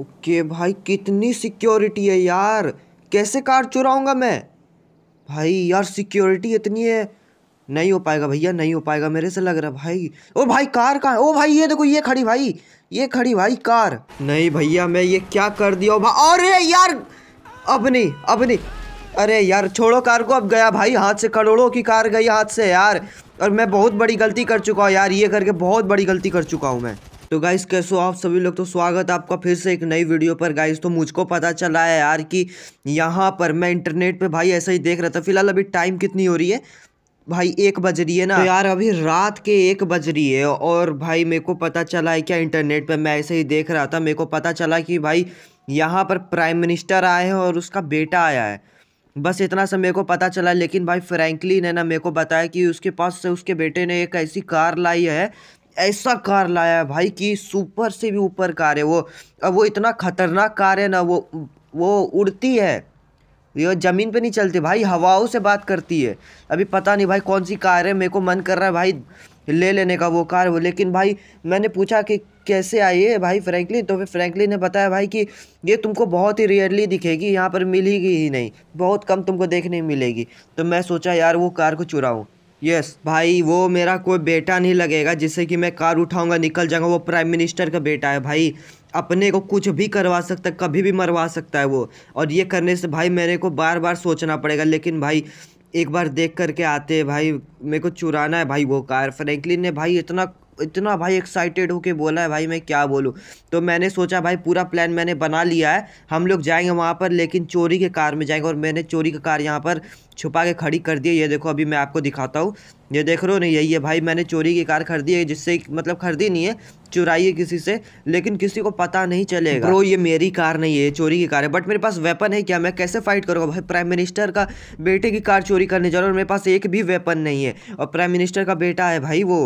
okay भाई कितनी security है यार कैसे कार चुराऊंगा मैं भाई यार सिक्योरिटी इतनी है नहीं हो पाएगा भैया नहीं हो पाएगा मेरे से लग रहा भाई ओ भाई कार कहाँ ओ भाई ये देखो ये खड़ी भाई ये खड़ी भाई कार नहीं भैया मैं ये क्या कर दिया भा... अरे यार अब नहीं अब नहीं अरे यार छोड़ो कार को अब गया भाई हाथ से करोड़ों की कार गई हाथ से यार और मैं बहुत बड़ी गलती कर चुका हूँ यार ये करके बहुत बड़ी गलती कर चुका हूँ मैं तो गाइस कैसे हो आप सभी लोग तो स्वागत है आपका फिर से एक नई वीडियो पर गाइस तो मुझको पता चला है यार कि यहाँ पर मैं इंटरनेट पे भाई ऐसा ही देख रहा था फिलहाल अभी टाइम कितनी हो रही है भाई एक बज रही है ना तो यार अभी रात के एक बज रही है और भाई मेरे को पता चला है क्या इंटरनेट पर मैं ऐसे ही देख रहा था मेरे को पता चला कि भाई यहाँ पर प्राइम मिनिस्टर आए हैं और उसका बेटा आया है बस इतना सा मेरे को पता चला लेकिन भाई फ्रैंकलिन है ना मेरे को बताया कि उसके पास से उसके बेटे ने एक ऐसी कार लाई है ऐसा कार लाया है भाई कि सुपर से भी ऊपर कार है वो अब वो इतना खतरनाक कार है ना वो वो उड़ती है ये ज़मीन पे नहीं चलती भाई हवाओं से बात करती है अभी पता नहीं भाई कौन सी कार है मेरे को मन कर रहा है भाई ले लेने का वो कार वो लेकिन भाई मैंने पूछा कि कैसे आई है भाई फ्रैंकलिन तो फिर फ्रैंकलिन ने बताया भाई कि ये तुमको बहुत ही रेयरली दिखेगी यहाँ पर मिलेगी ही नहीं बहुत कम तुमको देखने मिलेगी तो मैं सोचा यार वो कार को चुराऊँ यस भाई वो मेरा कोई बेटा नहीं लगेगा जिससे कि मैं कार उठाऊंगा निकल जाऊंगा वो प्राइम मिनिस्टर का बेटा है भाई अपने को कुछ भी करवा सकता है कभी भी मरवा सकता है वो और ये करने से भाई मेरे को बार बार सोचना पड़ेगा लेकिन भाई एक बार देख करके आते हैं भाई मेरे को चुराना है भाई वो कार फ्रेंकलिन ने भाई इतना इतना भाई एक्साइटेड होके बोला है भाई मैं क्या बोलूँ तो मैंने सोचा भाई पूरा प्लान मैंने बना लिया है हम लोग जाएंगे वहाँ पर लेकिन चोरी के कार में जाएंगे और मैंने चोरी का कार यहाँ पर छुपा के खड़ी कर दी है ये देखो अभी मैं आपको दिखाता हूँ ये देख रहे हो नहीं यही है भाई मैंने चोरी की कार खरीदी है जिससे मतलब खरीदी नहीं है चुराई है किसी से लेकिन किसी को पता नहीं चलेगा ब्रो ये मेरी कार नहीं है चोरी की कार है बट मेरे पास वेपन है क्या मैं कैसे फाइट करूँगा भाई प्राइम मिनिस्टर का बेटे की कार चोरी करने जा रहा हूँ मेरे पास एक भी वेपन नहीं है और प्राइम मिनिस्टर का बेटा है भाई वो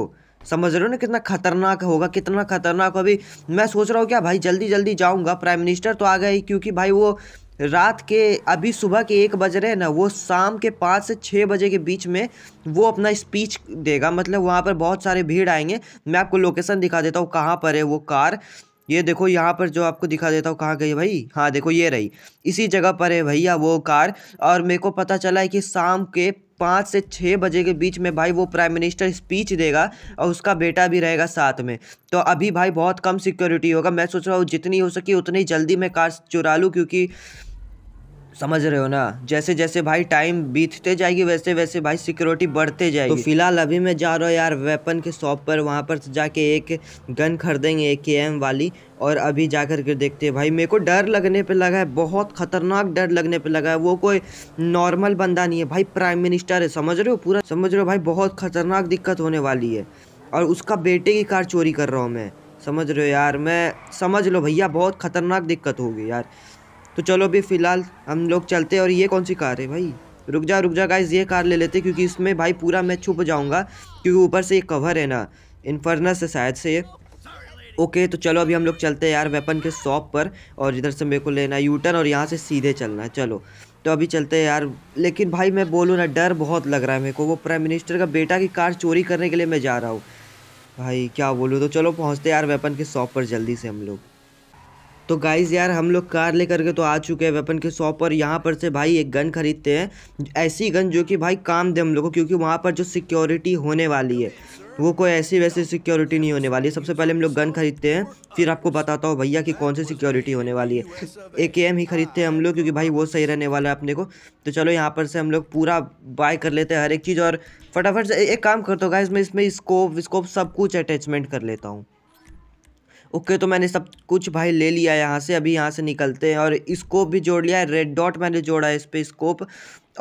समझ रहे हो ना कितना खतरनाक होगा कितना खतरनाक अभी मैं सोच रहा हूँ क्या भाई जल्दी जल्दी जाऊँगा प्राइम मिनिस्टर तो आ गए क्योंकि भाई वो रात के अभी सुबह के एक बज रहे हैं ना वो शाम के पाँच से छः बजे के बीच में वो अपना स्पीच देगा मतलब वहाँ पर बहुत सारे भीड़ आएंगे मैं आपको लोकेशन दिखा देता हूँ कहाँ पर है वो कार ये देखो यहाँ पर जो आपको दिखा देता हूँ कहाँ गई भाई हाँ देखो ये रही इसी जगह पर है भैया वो कार और मेरे को पता चला है कि शाम के पाँच से छः बजे के बीच में भाई वो प्राइम मिनिस्टर स्पीच देगा और उसका बेटा भी रहेगा साथ में तो अभी भाई बहुत कम सिक्योरिटी होगा मैं सोच रहा हूँ जितनी हो सके उतनी जल्दी मैं कार चुरा लूँ क्योंकि समझ रहे हो ना जैसे जैसे भाई टाइम बीतते जाएगी वैसे वैसे भाई सिक्योरिटी बढ़ते जाएगी तो फिलहाल अभी मैं जा रहा हूँ यार वेपन के शॉप पर वहाँ पर जाके एक गन खरीदेंगे ए के एम वाली और अभी जा कर के देखते हैं भाई मेरे को डर लगने पे लगा है बहुत खतरनाक डर लगने पे लगा है वो कोई नॉर्मल बंदा नहीं है भाई प्राइम मिनिस्टर है समझ रहे हो पूरा समझ रहे हो भाई बहुत खतरनाक दिक्कत होने वाली है और उसका बेटे की कार चोरी कर रहा हूँ मैं समझ रहे हो यार मैं समझ लो भैया बहुत खतरनाक दिक्कत होगी यार तो चलो अभी फ़िलहाल हम लोग चलते हैं और ये कौन सी कार है भाई रुक जा रुक जा गाइज ये कार ले लेते क्योंकि इसमें भाई पूरा मैं छुप जाऊँगा क्योंकि ऊपर से ये कवर है ना इन्फर्नस है शायद से ये ओके तो चलो अभी हम लोग चलते हैं यार वेपन के शॉप पर और इधर से मेरे को लेना है यूटर्न और यहाँ से सीधे चलना है चलो तो अभी चलते हैं यार लेकिन भाई मैं बोलूँ ना डर बहुत लग रहा है मेरे को वो प्राइम मिनिस्टर का बेटा की कार चोरी करने के लिए मैं जा रहा हूँ भाई क्या बोलूँ तो चलो पहुँचते यार वेपन के शॉप पर जल्दी से हम लोग तो गाइज़ यार हम लोग कार ले करके तो आ चुके हैं वेपन के शॉप पर यहाँ पर से भाई एक गन खरीदते हैं ऐसी गन जो कि भाई काम दे हम लोग को क्योंकि वहाँ पर जो सिक्योरिटी होने वाली है वो कोई ऐसी वैसी सिक्योरिटी नहीं होने वाली है सबसे पहले हम लोग गन खरीदते हैं फिर आपको बताता हूँ भैया कि कौन सी सिक्योरिटी होने वाली है ए के एम ही खरीदते हैं हम लोग क्योंकि भाई वो सही रहने वाला है अपने को तो चलो यहाँ पर से हम लोग पूरा बाय कर लेते हैं हर एक चीज़ और फटाफट से एक काम करता हूँ गाइज मैं इसमें स्कोप विस्कोप सब कुछ अटैचमेंट कर लेता हूँ ओके तो मैंने सब कुछ भाई ले लिया यहाँ से अभी यहाँ से निकलते हैं और स्कोप भी जोड़ लिया है रेड डॉट मैंने जोड़ा है इस पर स्कोप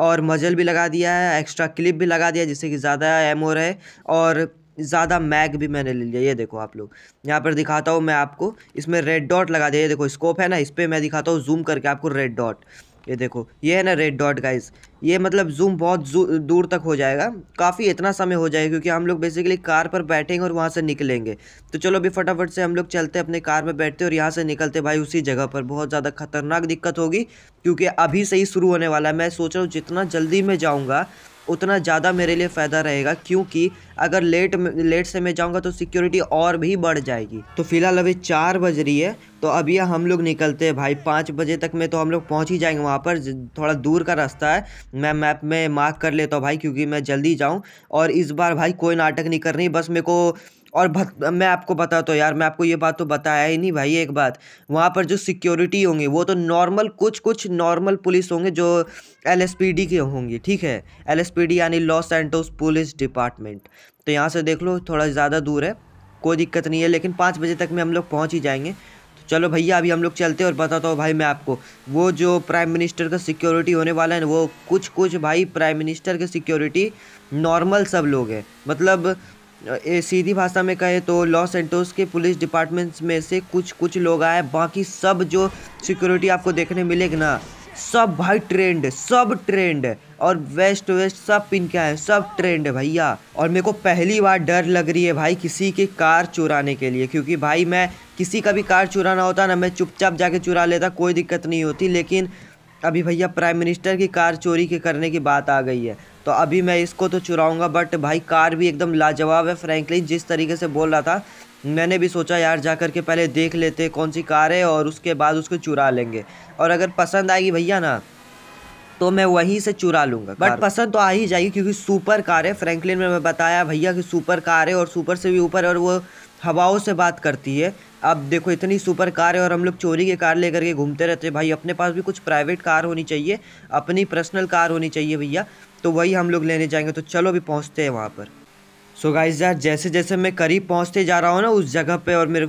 और मजल भी लगा दिया है एक्स्ट्रा क्लिप भी लगा दिया जिससे कि ज़्यादा एम रहे और ज़्यादा मैग भी मैंने ले लिया ये देखो आप लोग यहाँ पर दिखाता हूँ मैं आपको इसमें रेड डॉट लगा दिया ये देखो स्कोप है ना इस पर मैं दिखाता हूँ जूम करके आपको रेड डॉट ये देखो ये है ना रेड डॉट गाइस ये मतलब जूम बहुत दूर तक हो जाएगा काफ़ी इतना समय हो जाएगा क्योंकि हम लोग बेसिकली कार पर बैठेंगे और वहाँ से निकलेंगे तो चलो अभी फटाफट से हम लोग चलते अपने कार में बैठते और यहाँ से निकलते भाई उसी जगह पर बहुत ज़्यादा खतरनाक दिक्कत होगी क्योंकि अभी से ही शुरू होने वाला है मैं सोच रहा हूँ जितना जल्दी मैं जाऊँगा उतना ज़्यादा मेरे लिए फ़ायदा रहेगा क्योंकि अगर लेट लेट से मैं जाऊँगा तो सिक्योरिटी और भी बढ़ जाएगी तो फिलहाल अभी चार बज रही है तो अभी हम लोग निकलते हैं भाई पाँच बजे तक में तो हम लोग पहुँच ही जाएंगे वहाँ पर थोड़ा दूर का रास्ता है मैं मैप में मार्क कर लेता हूँ भाई क्योंकि मैं जल्दी जाऊँ और इस बार भाई कोई नाटक नहीं करनी बस मेरे को और भत, मैं आपको बता तो यार मैं आपको ये बात तो बताया ही नहीं भाई एक बात वहाँ पर जो सिक्योरिटी होंगे वो तो नॉर्मल कुछ कुछ नॉर्मल पुलिस होंगे जो एल के होंगे ठीक है एल यानी लॉस एंटोस पुलिस डिपार्टमेंट तो यहाँ से देख लो थोड़ा ज़्यादा दूर है कोई दिक्कत नहीं है लेकिन पाँच बजे तक में हम लोग पहुँच ही जाएंगे तो चलो भैया अभी हम लोग चलते और बताता हूँ भाई मैं आपको वो जो प्राइम मिनिस्टर का सिक्योरिटी होने वाला है ना वो कुछ कुछ भाई प्राइम मिनिस्टर के सिक्योरिटी नॉर्मल सब लोग हैं मतलब सीधी भाषा में कहें तो लॉस एंटोस के पुलिस डिपार्टमेंट्स में से कुछ कुछ लोग आए बाकी सब जो सिक्योरिटी आपको देखने मिलेगी ना सब भाई ट्रेंड सब ट्रेंड और वेस्ट वेस्ट सब पिन के आए सब ट्रेंड भैया और मेरे को पहली बार डर लग रही है भाई किसी की कार चुराने के लिए क्योंकि भाई मैं किसी का भी कार चुराना होता ना मैं चुपचाप जाके चुरा लेता कोई दिक्कत नहीं होती लेकिन अभी भैया प्राइम मिनिस्टर की कार चोरी के करने की बात आ गई है तो अभी मैं इसको तो चुराऊंगा बट भाई कार भी एकदम लाजवाब है फ्रैंकलिन जिस तरीके से बोल रहा था मैंने भी सोचा यार जा कर के पहले देख लेते कौन सी कार है और उसके बाद उसको चुरा लेंगे और अगर पसंद आएगी भैया ना तो मैं वहीं से चुरा लूँगा बट पसंद तो आ ही जाएगी क्योंकि सुपर कार है फ्रैंकलिन में मैं बताया भैया कि सुपर कार है और सुपर से भी ऊपर और वो हवाओं से बात करती है अब देखो इतनी सुपर कार है और हम लोग चोरी के कार लेकर के घूमते रहते हैं भाई अपने पास भी कुछ प्राइवेट कार होनी चाहिए अपनी पर्सनल कार होनी चाहिए भैया तो वही हम लोग लेने जाएंगे तो चलो अभी पहुँचते हैं वहाँ पर सो so यार जैसे जैसे मैं करीब पहुँचते जा रहा हूँ ना उस जगह पर और मेरे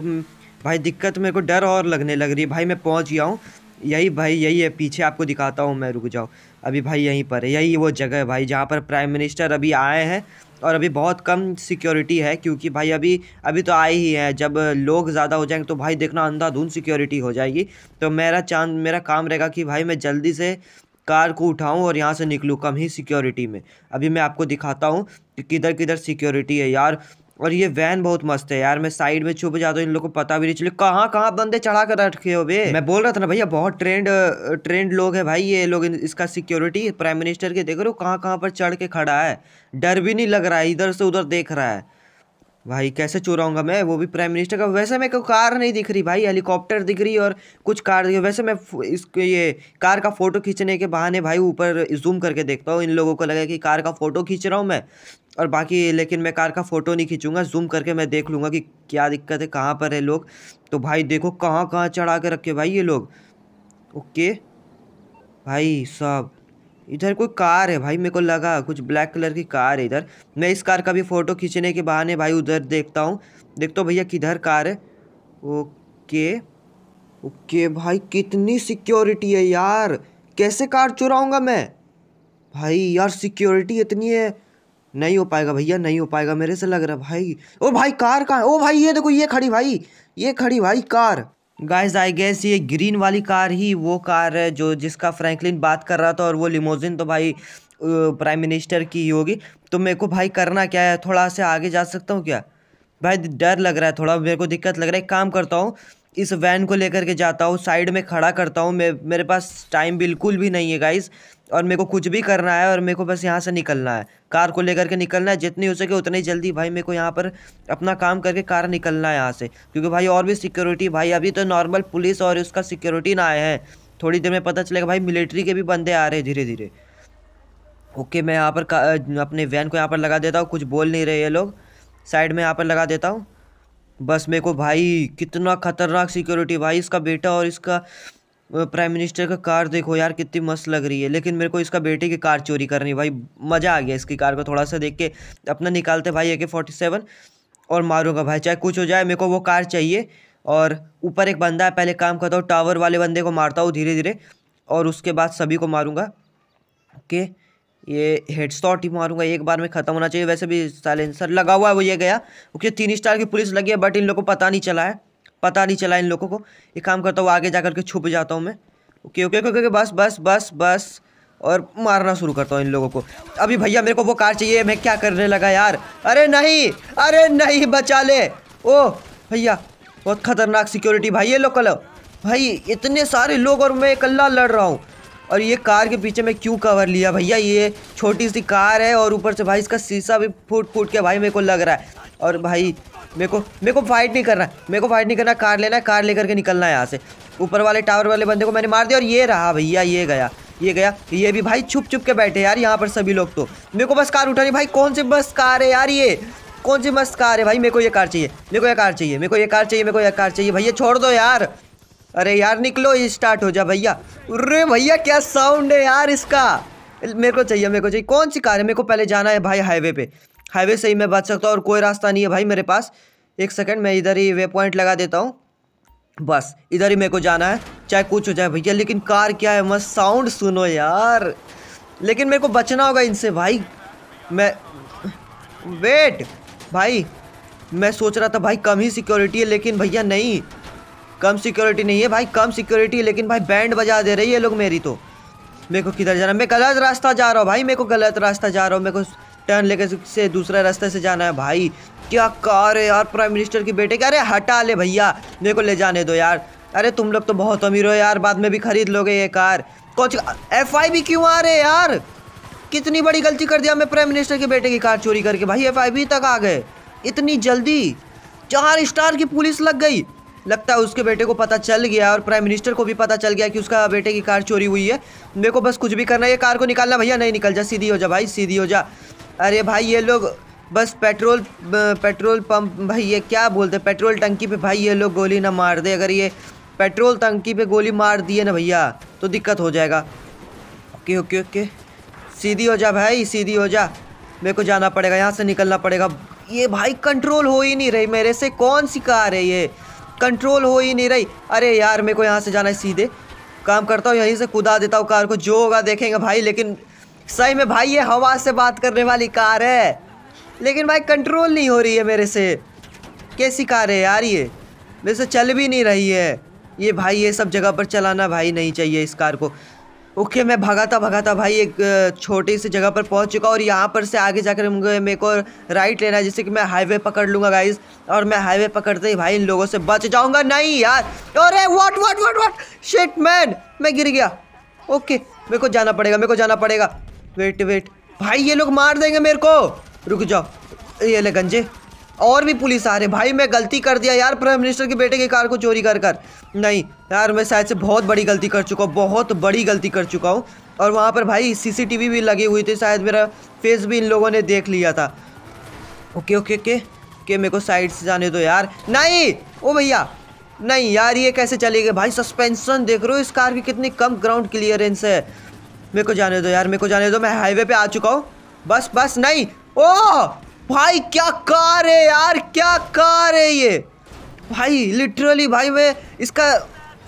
भाई दिक्कत मेरे को डर और लगने लग रही है भाई मैं पहुँच गया हूँ यही भाई यही है पीछे आपको दिखाता हूँ मैं रुक जाओ अभी भाई यहीं पर है यही वो जगह है भाई जहाँ पर प्राइम मिनिस्टर अभी आए हैं और अभी बहुत कम सिक्योरिटी है क्योंकि भाई अभी अभी तो आई ही है जब लोग ज़्यादा हो जाएंगे तो भाई देखना अंधाधुंध सिक्योरिटी हो जाएगी तो मेरा चांद मेरा काम रहेगा कि भाई मैं जल्दी से कार को उठाऊं और यहाँ से निकलूँ कम ही सिक्योरिटी में अभी मैं आपको दिखाता हूँ कि किधर किधर सिक्योरिटी है यार और ये वैन बहुत मस्त है यार मैं साइड में छुप जाता हूँ इन लोग को पता भी नहीं चले कहाँ कहाँ बंदे चढ़ा कर रखे हो बे मैं बोल रहा था ना भैया बहुत ट्रेंड ट्रेंड लोग है भाई ये लोग इसका सिक्योरिटी प्राइम मिनिस्टर के देख रहे हो कहाँ कहाँ पर चढ़ के खड़ा है डर भी नहीं लग रहा है इधर से उधर देख रहा है भाई कैसे चुराऊंगा मैं वो भी प्राइम मिनिस्टर का वैसे मेरे को कार नहीं दिख रही भाई हेलीकॉप्टर दिख रही और कुछ कार दिख रही वैसे मैं इसके ये कार का फ़ोटो खींचने के बहाने भाई ऊपर जूम करके देखता हूँ इन लोगों को लगा कि कार का फ़ोटो खींच रहा हूँ मैं और बाकी लेकिन मैं कार का फ़ोटो नहीं खींचूंगा जूम करके मैं देख लूँगा कि क्या दिक्कत है कहाँ पर है लोग तो भाई देखो कहाँ कहाँ चढ़ा के रखे भाई ये लोग ओके भाई साहब इधर कोई कार है भाई मेरे को लगा कुछ ब्लैक कलर की कार है इधर मैं इस कार का भी फ़ोटो खींचने के बहाने भाई उधर देखता हूँ देखता तो हूँ भैया किधर कार है ओके ओके भाई कितनी सिक्योरिटी है यार कैसे कार चुराऊँगा मैं भाई यार सिक्योरिटी इतनी है नहीं हो पाएगा भैया नहीं हो पाएगा मेरे से लग रहा भाई ओ भाई कार कहाँ ओ भाई ये देखो ये खड़ी भाई ये खड़ी भाई कार गाइस आई गैस ये ग्रीन वाली कार ही वो कार है जो जिसका फ्रैंकलिन बात कर रहा था और वो लिमोजिन तो भाई प्राइम मिनिस्टर की ही होगी तो मेरे को भाई करना क्या है थोड़ा से आगे जा सकता हूँ क्या भाई डर लग रहा है थोड़ा मेरे को दिक्कत लग रहा है काम करता हूँ इस वैन को लेकर के जाता हूँ साइड में खड़ा करता हूँ मेरे पास टाइम बिल्कुल भी नहीं है गाइज़ और मेरे को कुछ भी करना है और मेरे को बस यहाँ से निकलना है कार को लेकर के निकलना है जितनी हो सके उतनी जल्दी भाई मेरे को यहाँ पर अपना काम करके कार निकलना है यहाँ से क्योंकि भाई और भी सिक्योरिटी भाई अभी तो नॉर्मल पुलिस और उसका सिक्योरिटी ना आए हैं थोड़ी देर में पता चलेगा भाई मिलिट्री के भी बंदे आ रहे हैं धीरे धीरे ओके मैं यहाँ पर अपने वैन को यहाँ पर लगा देता हूँ कुछ बोल नहीं रहे ये लोग साइड में यहाँ पर लगा देता हूँ बस मेरे को भाई कितना खतरनाक सिक्योरिटी भाई इसका बेटा और इसका प्राइम मिनिस्टर का कार देखो यार कितनी मस्त लग रही है लेकिन मेरे को इसका बेटे की कार चोरी करनी भाई मज़ा आ गया इसकी कार को थोड़ा सा देख के अपना निकालते भाई ए के फोर्टी सेवन और मारूंगा भाई चाहे कुछ हो जाए मेरे को वो कार चाहिए और ऊपर एक बंदा है पहले काम करता हूँ टावर वाले बंदे को मारता हूँ धीरे धीरे और उसके बाद सभी को मारूँगा ओके ये हेड शॉट ही मारूंगा एक बार में ख़त्म होना चाहिए वैसे भी साइलेंसर लगा हुआ है वो ये गया ओके तीन स्टार की पुलिस लगी है बट इन लोग को पता नहीं चला है पता नहीं चला इन लोगों को एक काम करता हूँ आगे जा कर के छुप जाता हूँ मैं ओके ओके ओके ओके बस बस बस बस और मारना शुरू करता हूँ इन लोगों को अभी भैया मेरे को वो कार चाहिए मैं क्या करने लगा यार अरे नहीं अरे नहीं बचा ले ओह भैया बहुत खतरनाक सिक्योरिटी भाई ये लोग कल भाई इतने सारे लोग और मैं इकल्ला लड़ रहा हूँ और ये कार के पीछे मैं क्यों कवर लिया भैया ये छोटी सी कार है और ऊपर से भाई इसका शीशा भी फूट फूट के भाई मेरे को लग रहा है और भाई मेरे को मेरे को फाइट नहीं करना मेरे को फाइट नहीं करना कार लेना है कार लेकर के निकलना है यहाँ से ऊपर वाले टावर वाले बंदे को मैंने मार दिया और ये रहा भैया ये गया ये गया ये भी भाई छुप छुप के बैठे यार यहाँ पर सभी लोग तो मेरे को बस कार उठानी भाई कौन सी बस कार है यार ये कौन सी बस कार है भाई मेरे को ये कार चाहिए मेरे को ये कार चाहिए मेरे को ये कार चाहिए मेरे को ये कार चाहिए भैया छोड़ दो यार अरे यार निकलो ये स्टार्ट हो जा भैया अरे भैया क्या साउंड है यार इसका मेरे को चाहिए मेरे को चाहिए कौन सी कार है मेरे को पहले जाना है भाई हाईवे पे हाईवे से ही मैं बच सकता हूँ और कोई रास्ता नहीं है भाई मेरे पास एक सेकेंड मैं इधर ही वे पॉइंट लगा देता हूँ बस इधर ही मेरे को जाना है चाहे कुछ हो जाए भैया लेकिन कार क्या है मस्त साउंड सुनो यार लेकिन मेरे को बचना होगा इनसे भाई मैं वेट भाई मैं सोच रहा था भाई कम ही सिक्योरिटी है लेकिन भैया नहीं कम सिक्योरिटी नहीं है भाई कम सिक्योरिटी है लेकिन भाई बैंड बजा दे रही है लोग मेरी तो मेरे को किधर जाना मैं गलत रास्ता जा रहा हूँ भाई मेरे को गलत रास्ता जा रहा हूँ मेरे को टर्न लेकर से दूसरा रास्ते से जाना है भाई क्या कार है यार प्राइम मिनिस्टर के बेटे के अरे हटा ले भैया मेरे को ले जाने दो यार अरे तुम लोग तो बहुत अमीर हो यार बाद में भी खरीद लोगे ये कार कुछ एफ आई भी क्यों आ रहे यार कितनी बड़ी गलती कर दिया मैं प्राइम मिनिस्टर के बेटे की कार चोरी करके भाई एफ आई तक आ गए इतनी जल्दी चार स्टार की पुलिस लग गई लगता है उसके बेटे को पता चल गया और प्राइम मिनिस्टर को भी पता चल गया कि उसका बेटे की कार चोरी हुई है मेरे को बस कुछ भी करना है ये कार को निकालना भैया नहीं निकल जा सीधी हो जा भाई सीधी हो जा अरे भाई ये लोग बस पेट्रोल पेट्रोल पंप भाई ये क्या बोलते हैं पेट्रोल टंकी पे भाई ये लोग गोली ना मार दे अगर ये पेट्रोल टंकी पे गोली मार दिए ना भैया तो दिक्कत हो जाएगा ओके ओके ओके सीधी हो जा भाई सीधी हो जा मेरे को जाना पड़ेगा यहाँ से निकलना पड़ेगा ये भाई कंट्रोल हो ही नहीं रही मेरे से कौन सी कार है ये कंट्रोल हो ही नहीं रही अरे यार मेरे को यहाँ से जाना है सीधे काम करता हूँ यहीं से कुदा देता हूँ कार को जो होगा देखेंगे भाई लेकिन सही में भाई ये हवा से बात करने वाली कार है लेकिन भाई कंट्रोल नहीं हो रही है मेरे से कैसी कार है यार ये मेरे से चल भी नहीं रही है ये भाई ये सब जगह पर चलाना भाई नहीं चाहिए इस कार को ओके मैं भगाता भगाता भाई एक छोटी सी जगह पर पहुंच चुका और यहाँ पर से आगे जाकर मुझे मेरे को राइट लेना है जिससे कि मैं हाईवे पकड़ लूँगा गाइज और मैं हाईवे पकड़ते ही भाई इन लोगों से बच जाऊँगा नहीं यार अरे what what what what shit man मैं गिर गया ओके मेरे को जाना पड़ेगा मेरे को जाना पड़ेगा वेट वेट भाई ये लोग मार देंगे मेरे को रुक जाओ ये ले गंजे और भी पुलिस आ रहे भाई मैं गलती कर दिया यार प्राइम मिनिस्टर के बेटे की कार को चोरी कर कर नहीं यार मैं शायद से बहुत बड़ी गलती कर चुका हूँ बहुत बड़ी गलती कर चुका हूँ और वहाँ पर भाई सीसीटीवी भी लगी हुई थी शायद मेरा फेस भी इन लोगों ने देख लिया था ओके ओके ओके के मेरे को साइड से जाने दो यार नहीं ओ भैया नहीं यार ये कैसे चलेगा भाई सस्पेंशन देख रहे हो इस कार की कितनी कम ग्राउंड क्लियरेंस है मेरे को जाने दो यार मेरे को जाने दो मैं हाईवे पे आ चुका हूँ बस बस नहीं ओ भाई क्या कार है यार क्या कार है ये भाई लिटरली भाई मैं इसका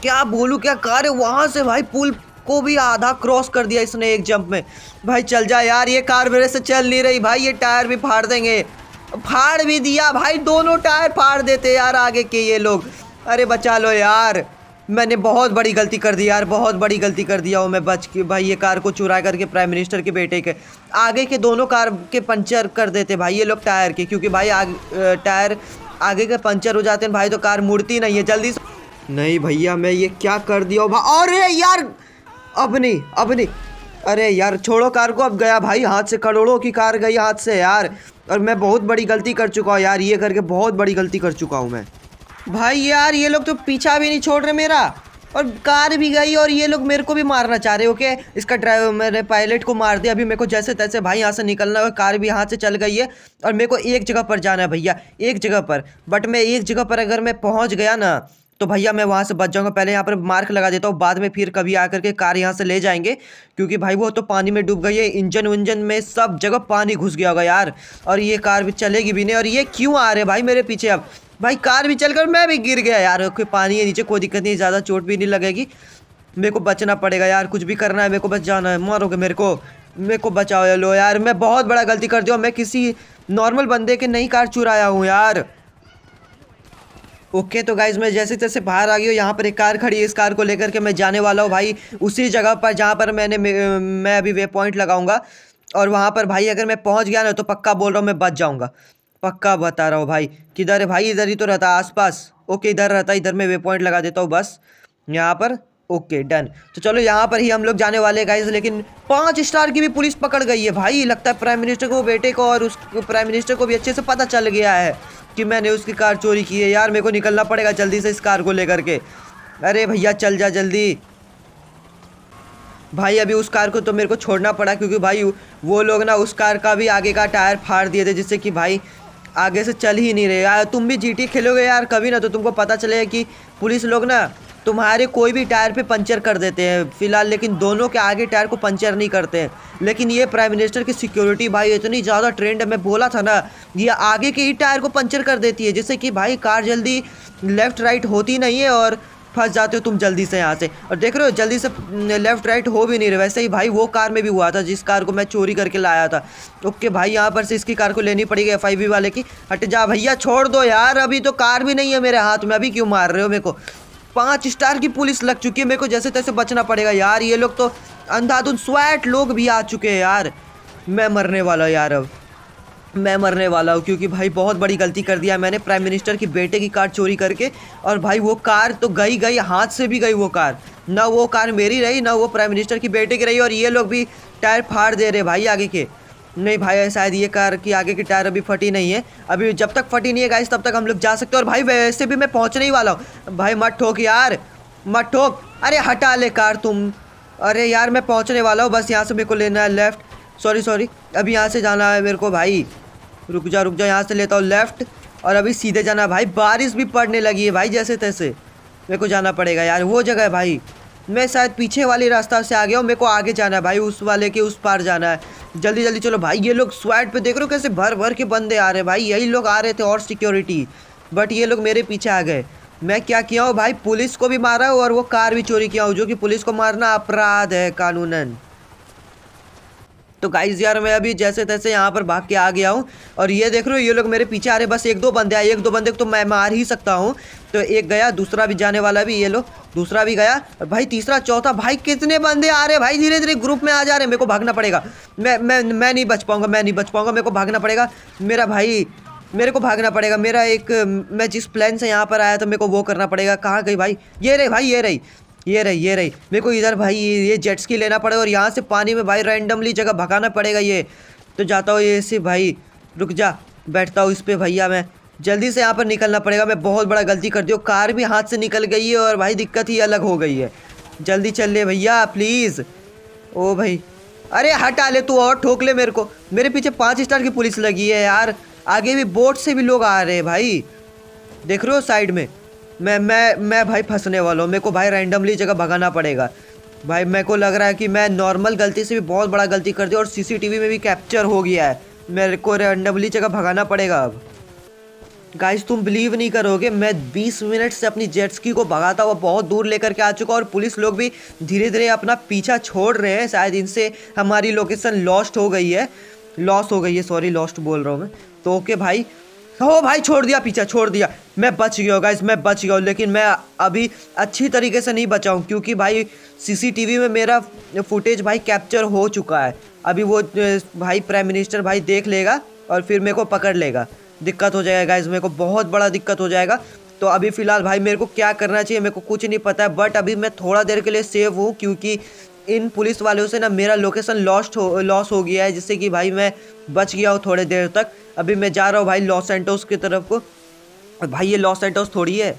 क्या बोलूँ क्या कार है वहाँ से भाई पुल को भी आधा क्रॉस कर दिया इसने एक जंप में भाई चल जा यार ये कार मेरे से चल नहीं रही भाई ये टायर भी फाड़ देंगे फाड़ भी दिया भाई दोनों टायर फाड़ देते यार आगे के ये लोग अरे बचा लो यार मैंने बहुत बड़ी गलती कर दी यार बहुत बड़ी गलती कर दिया हूँ मैं बच के भाई ये कार को चुरा करके प्राइम मिनिस्टर के बेटे के आगे के दोनों कार के पंचर कर देते भाई ये लोग टायर के क्योंकि भाई आगे टायर आगे के पंचर हो जाते हैं भाई तो कार मुड़ती नहीं है जल्दी नहीं भैया मैं ये क्या कर दिया भाई अरे यार अब नहीं अब नहीं अरे यार छोड़ो कार को अब गया भाई हाथ से करोड़ों की कार गई हाथ से यार और मैं बहुत बड़ी गलती कर चुका हूँ यार ये करके बहुत बड़ी गलती कर चुका हूँ मैं भाई यार ये लोग तो पीछा भी नहीं छोड़ रहे मेरा और कार भी गई और ये लोग मेरे को भी मारना चाह रहे ओके इसका ड्राइवर मेरे पायलट को मार दिया अभी मेरे को जैसे तैसे भाई यहाँ से निकलना है कार भी यहाँ से चल गई है और मेरे को एक जगह पर जाना है भैया एक जगह पर बट मैं एक जगह पर अगर मैं पहुँच गया ना तो भैया मैं वहाँ से बच जाऊँगा पहले यहाँ पर मार्क लगा देता हूँ बाद में फिर कभी आकर के कार यहाँ से ले जाएंगे क्योंकि भाई वो तो पानी में डूब गई है इंजन उंजन में सब जगह पानी घुस गया होगा यार और ये कार भी चलेगी भी नहीं और ये क्यों आ रहे भाई मेरे पीछे अब भाई कार भी चल कर मैं भी गिर गया यार कोई पानी है नीचे कोई दिक्कत नहीं ज़्यादा चोट भी नहीं लगेगी मेरे को बचना पड़ेगा यार कुछ भी करना है मेरे को बच जाना है मारोगे मेरे को मेरे को बचाओ लो यार मैं बहुत बड़ा गलती कर दिया मैं किसी नॉर्मल बंदे के नई कार चुराया हूँ यार ओके तो गाइज मैं जैसे तैसे बाहर आ गई हूँ यहाँ पर एक कार खड़ी है इस कार को लेकर के मैं जाने वाला हूँ भाई उसी जगह पर जहाँ पर मैंने मैं अभी वे पॉइंट लगाऊंगा और वहाँ पर भाई अगर मैं पहुँच गया ना तो पक्का बोल रहा हूँ मैं बच जाऊँगा पक्का बता रहा हूँ भाई किधर है भाई इधर ही तो रहता आसपास ओके इधर रहता इधर मैं वे पॉइंट लगा देता हूँ बस यहाँ पर ओके डन तो चलो यहाँ पर ही हम लोग जाने वाले गाइज लेकिन पाँच स्टार की भी पुलिस पकड़ गई है भाई लगता है प्राइम मिनिस्टर को बेटे को और उस प्राइम मिनिस्टर को भी अच्छे से पता चल गया है कि मैंने उसकी कार चोरी की है यार मेरे को निकलना पड़ेगा जल्दी से इस कार को लेकर के अरे भैया चल जा जल्दी भाई अभी उस कार को तो मेरे को छोड़ना पड़ा क्योंकि भाई वो लोग ना उस कार का भी आगे का टायर फाड़ दिए थे जिससे कि भाई आगे से चल ही नहीं रहे यार तुम भी जीटी खेलोगे यार कभी ना तो तुमको पता चलेगा कि पुलिस लोग ना तुम्हारे कोई भी टायर पे पंचर कर देते हैं फिलहाल लेकिन दोनों के आगे टायर को पंचर नहीं करते हैं लेकिन ये प्राइम मिनिस्टर की सिक्योरिटी भाई इतनी ज़्यादा ट्रेंड है मैं बोला था ना ये आगे के ही टायर को पंचर कर देती है जिससे कि भाई कार जल्दी लेफ़्ट राइट होती नहीं है और फंस जाते हो तुम जल्दी से यहाँ से और देख रहे हो जल्दी से लेफ्ट राइट हो भी नहीं रहे वैसे ही भाई वो कार में भी हुआ था जिस कार को मैं चोरी करके लाया था ओके भाई यहाँ पर से इसकी कार को लेनी पड़ेगी एफ वाले की हट जा भैया छोड़ दो यार अभी तो कार भी नहीं है मेरे हाथ में अभी क्यों मार रहे हो मेरे को पाँच स्टार की पुलिस लग चुकी है मेरे को जैसे तैसे बचना पड़ेगा यार ये लोग तो अंधाधुन स्वैट लोग भी आ चुके हैं यार मैं मरने वाला यार अब मैं मरने वाला हूँ क्योंकि भाई बहुत बड़ी गलती कर दिया मैंने प्राइम मिनिस्टर की बेटे की कार चोरी करके और भाई वो कार तो गई गई हाथ से भी गई वो कार ना वो कार मेरी रही ना वो प्राइम मिनिस्टर की बेटे की रही और ये लोग भी टायर फाड़ दे रहे भाई आगे के नहीं भाई शायद ये कार की आगे की टायर अभी फटी नहीं है अभी जब तक फटी नहीं है गाइस तब तक हम लोग जा सकते हैं और भाई वैसे भी मैं पहुँचने ही वाला हूँ भाई मत ठोक यार मत ठोक अरे हटा ले कार तुम अरे यार मैं पहुँचने वाला हूँ बस यहाँ से मेरे को लेना है लेफ्ट सॉरी सॉरी अभी यहाँ से जाना है मेरे को भाई रुक जा रुक जा यहाँ से लेता हूँ लेफ्ट और अभी सीधे जाना भाई बारिश भी पड़ने लगी है भाई जैसे तैसे मेरे को जाना पड़ेगा यार वो जगह है भाई मैं शायद पीछे वाले रास्ता से आ गया हूँ मेरे को आगे जाना है भाई उस वाले के उस पार जाना है जल्दी जल्दी चलो भाई ये लोग स्वाइट पे देख रहे हो कैसे भर भर के बंदे आ रहे हैं भाई यही लोग आ रहे थे और सिक्योरिटी बट ये लोग मेरे पीछे आ गए मैं क्या किया हूँ भाई पुलिस को भी मारा हूँ और वो कार भी चोरी किया हूँ जो कि पुलिस को मारना अपराध है कानूनन तो गाइज यार मैं अभी जैसे तैसे यहाँ पर भाग के आ गया हूँ और ये देख रहे हो ये लोग मेरे पीछे आ रहे बस एक दो बंदे आए एक दो बंदे तो मैं मार ही सकता हूँ तो एक गया दूसरा भी जाने वाला भी ये लोग दूसरा भी गया और भाई तीसरा चौथा भाई कितने बंदे आ रहे भाई धीरे धीरे ग्रुप में आ जा रहे मेरे को भागना पड़ेगा मैं मैं मैं नहीं बच पाऊँगा मैं नहीं बच पाऊँगा मेरे को भागना पड़ेगा मेरा भाई मेरे को भागना पड़ेगा मेरा एक मैं जिस प्लान से यहाँ पर आया था मेरे को वो करना पड़ेगा कहाँ गई भाई ये रही भाई ये रही ये रही ये रही मेरे को इधर भाई ये जेट्स की लेना पड़ेगा और यहाँ से पानी में भाई रैंडमली जगह भगाना पड़ेगा ये तो जाता हूँ ये से भाई रुक जा बैठता हूँ इस पर भैया मैं जल्दी से यहाँ पर निकलना पड़ेगा मैं बहुत बड़ा गलती कर दी हूँ कार भी हाथ से निकल गई है और भाई दिक्कत ही अलग हो गई है जल्दी चल ले भैया प्लीज़ ओ भाई अरे हटा ले तू और ठोक ले मेरे को मेरे पीछे पाँच स्टार की पुलिस लगी है यार आगे भी बोट से भी लोग आ रहे हैं भाई देख रहे हो साइड में मैं मैं मैं भाई फंसने वाला हूँ मेरे को भाई रैंडमली जगह भगाना पड़ेगा भाई मेरे को लग रहा है कि मैं नॉर्मल गलती से भी बहुत बड़ा गलती कर दी और सीसीटीवी में भी कैप्चर हो गया है मेरे को रैंडमली जगह भगाना पड़ेगा अब गाइस तुम बिलीव नहीं करोगे मैं 20 मिनट से अपनी जेट्स की को भगाता हुआ बहुत दूर लेकर के आ चुका और पुलिस लोग भी धीरे धीरे अपना पीछा छोड़ रहे हैं शायद इनसे हमारी लोकेशन लॉस्ट हो गई है लॉस हो गई है सॉरी लॉस्ट बोल रहा हूँ मैं तो ओके भाई हो भाई छोड़ दिया पीछा छोड़ दिया मैं बच गया गाइस मैं बच गया लेकिन मैं अभी अच्छी तरीके से नहीं बचा हूँ क्योंकि भाई सीसीटीवी में मेरा फुटेज भाई कैप्चर हो चुका है अभी वो भाई प्राइम मिनिस्टर भाई देख लेगा और फिर मेरे को पकड़ लेगा दिक्कत हो जाएगा गाइज मेरे को बहुत बड़ा दिक्कत हो जाएगा तो अभी फ़िलहाल भाई मेरे को क्या करना चाहिए मेरे को कुछ नहीं पता है बट अभी मैं थोड़ा देर के लिए सेव हूँ क्योंकि इन पुलिस वालों से ना मेरा लोकेशन लॉस्ट हो लॉस हो गया है जिससे कि भाई मैं बच गया हूँ थोड़े देर तक अभी मैं जा रहा हूँ भाई लॉस एंटोस की तरफ को भाई ये लॉस एंटोस थोड़ी है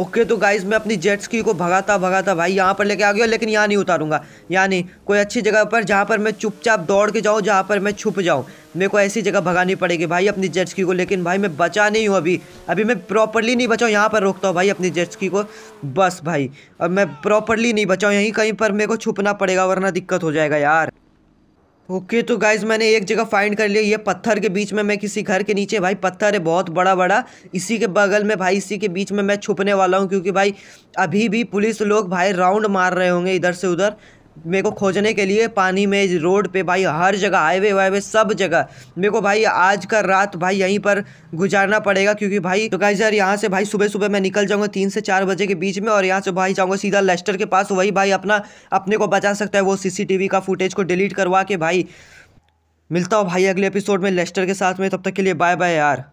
ओके तो गाइज मैं अपनी जेट्स की को भगाता भगाता भाई यहाँ पर लेके आ गया लेकिन यहाँ नहीं उतारूंगा यहाँ कोई अच्छी जगह पर जहाँ पर मैं चुपचाप दौड़ के जाऊँ जहाँ पर मैं छुप जाऊँ मेरे को ऐसी जगह भगानी पड़ेगी भाई अपनी जेट्स की को लेकिन भाई मैं बचा नहीं हूँ अभी अभी मैं प्रॉपरली नहीं बचाऊँ यहाँ पर रोकता हूँ भाई अपनी जेट्स की को बस भाई और मैं प्रॉपरली नहीं बचाऊँ यहीं कहीं पर मेरे को छुपना पड़ेगा वरना दिक्कत हो जाएगा यार ओके okay, तो गाइज मैंने एक जगह फाइंड कर लिया ये पत्थर के बीच में मैं किसी घर के नीचे भाई पत्थर है बहुत बड़ा बड़ा इसी के बगल में भाई इसी के बीच में मैं छुपने वाला हूँ क्योंकि भाई अभी भी पुलिस लोग भाई राउंड मार रहे होंगे इधर से उधर मेरे को खोजने के लिए पानी में रोड पे भाई हर जगह हाईवे वाईवे सब जगह मेरे को भाई आज का रात भाई यहीं पर गुजारना पड़ेगा क्योंकि भाई तो कहीं सर यहाँ से भाई सुबह सुबह मैं निकल जाऊँगा तीन से चार बजे के बीच में और यहाँ से भाई जाऊँगा सीधा लेस्टर के पास वही भाई अपना अपने को बचा सकता है वो सी का फुटेज को डिलीट करवा के भाई मिलता हूँ भाई अगले एपिसोड में लेस्टर के साथ में तब तक के लिए बाय बाय यार